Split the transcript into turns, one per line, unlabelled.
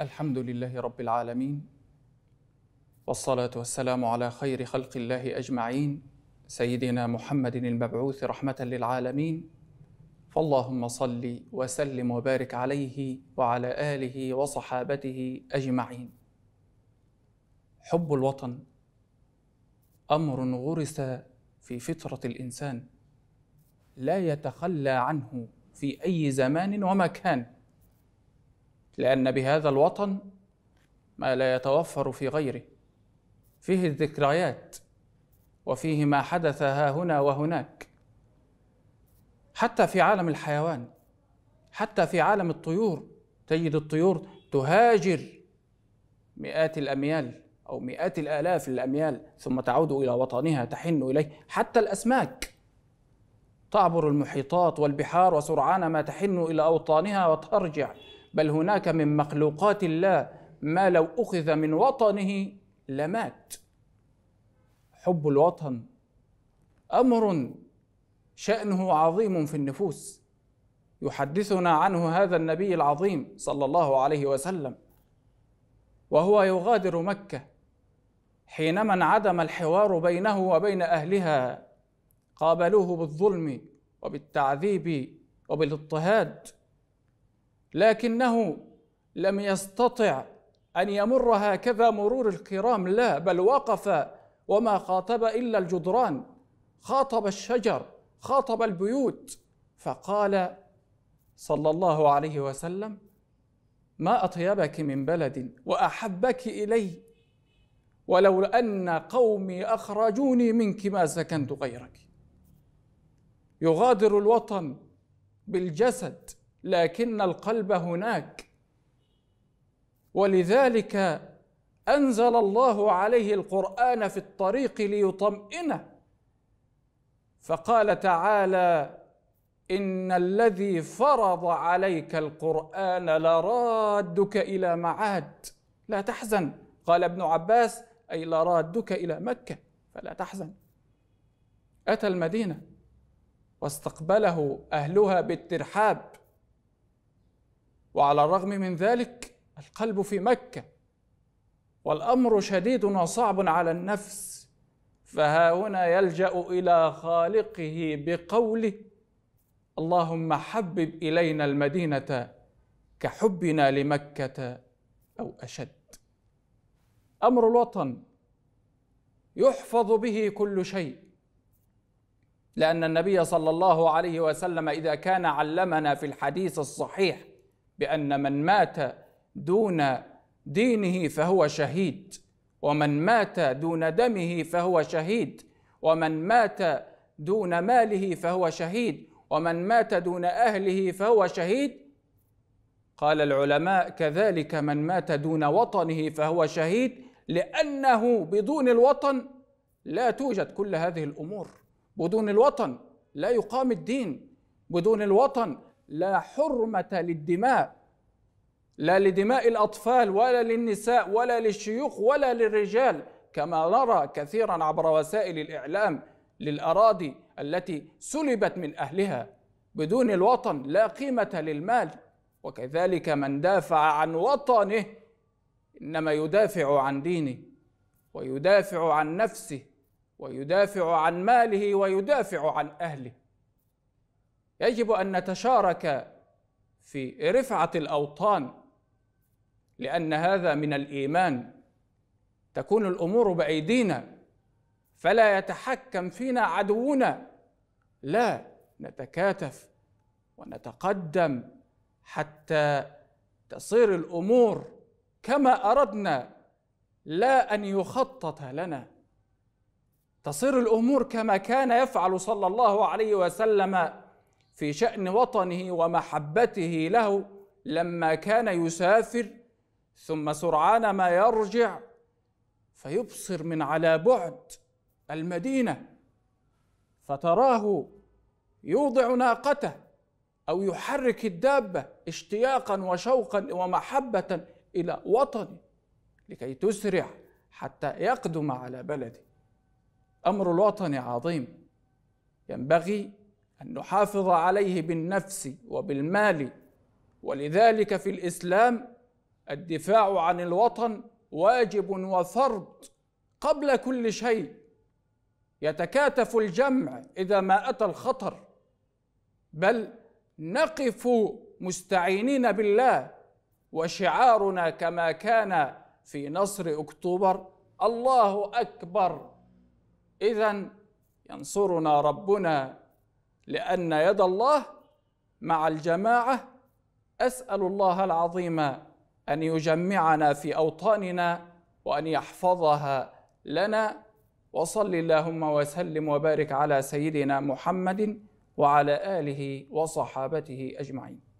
الحمد لله رب العالمين والصلاة والسلام على خير خلق الله أجمعين سيدنا محمد المبعوث رحمة للعالمين فاللهم صل وسلم وبارك عليه وعلى آله وصحابته أجمعين حب الوطن أمر غرس في فطرة الإنسان لا يتخلى عنه في أي زمان ومكان لأن بهذا الوطن ما لا يتوفر في غيره فيه الذكريات وفيه ما حدث ها هنا وهناك حتى في عالم الحيوان حتى في عالم الطيور تجد الطيور تهاجر مئات الأميال أو مئات الآلاف الأميال ثم تعود إلى وطنها تحن إليه حتى الأسماك تعبر المحيطات والبحار وسرعان ما تحن إلى أوطانها وترجع بل هناك من مخلوقات الله ما لو أخذ من وطنه لمات حب الوطن أمر شأنه عظيم في النفوس يحدثنا عنه هذا النبي العظيم صلى الله عليه وسلم وهو يغادر مكة حينما انعدم الحوار بينه وبين أهلها قابلوه بالظلم وبالتعذيب وبالاضطهاد لكنه لم يستطع ان يمر هكذا مرور الكرام لا بل وقف وما خاطب الا الجدران خاطب الشجر خاطب البيوت فقال صلى الله عليه وسلم ما اطيبك من بلد واحبك الي ولو ان قومي اخرجوني منك ما سكنت غيرك يغادر الوطن بالجسد لكن القلب هناك ولذلك انزل الله عليه القران في الطريق ليطمئنه فقال تعالى ان الذي فرض عليك القران لرادك الى معاد لا تحزن قال ابن عباس اي لرادك الى مكه فلا تحزن اتى المدينه واستقبله اهلها بالترحاب وعلى الرغم من ذلك القلب في مكه والامر شديد وصعب على النفس فها هنا يلجا الى خالقه بقوله اللهم حبب الينا المدينه كحبنا لمكه او اشد امر الوطن يحفظ به كل شيء لان النبي صلى الله عليه وسلم اذا كان علمنا في الحديث الصحيح بان من مات دون دينه فهو شهيد ومن مات دون دمه فهو شهيد ومن مات دون ماله فهو شهيد ومن مات دون اهله فهو شهيد قال العلماء كذلك من مات دون وطنه فهو شهيد لانه بدون الوطن لا توجد كل هذه الامور بدون الوطن لا يقام الدين بدون الوطن لا حرمة للدماء لا لدماء الأطفال ولا للنساء ولا للشيوخ ولا للرجال كما نرى كثيرا عبر وسائل الإعلام للأراضي التي سلبت من أهلها بدون الوطن لا قيمة للمال وكذلك من دافع عن وطنه إنما يدافع عن دينه ويدافع عن نفسه ويدافع عن ماله ويدافع عن أهله يجب ان نتشارك في رفعه الاوطان لان هذا من الايمان تكون الامور بايدينا فلا يتحكم فينا عدونا لا نتكاتف ونتقدم حتى تصير الامور كما اردنا لا ان يخطط لنا تصير الامور كما كان يفعل صلى الله عليه وسلم في شأن وطنه ومحبته له لما كان يسافر ثم سرعان ما يرجع فيبصر من على بعد المدينة فتراه يوضع ناقته أو يحرك الدابة اشتياقا وشوقا ومحبة إلى وطنه لكي تسرع حتى يقدم على بلده أمر الوطن عظيم ينبغي أن نحافظ عليه بالنفس وبالمال ولذلك في الإسلام الدفاع عن الوطن واجب وفرض قبل كل شيء يتكاتف الجمع إذا ما أتى الخطر بل نقف مستعينين بالله وشعارنا كما كان في نصر أكتوبر الله أكبر إذا ينصرنا ربنا لأن يد الله مع الجماعة أسأل الله العظيم أن يجمعنا في أوطاننا وأن يحفظها لنا وصل اللهم وسلم وبارك على سيدنا محمد وعلى آله وصحابته أجمعين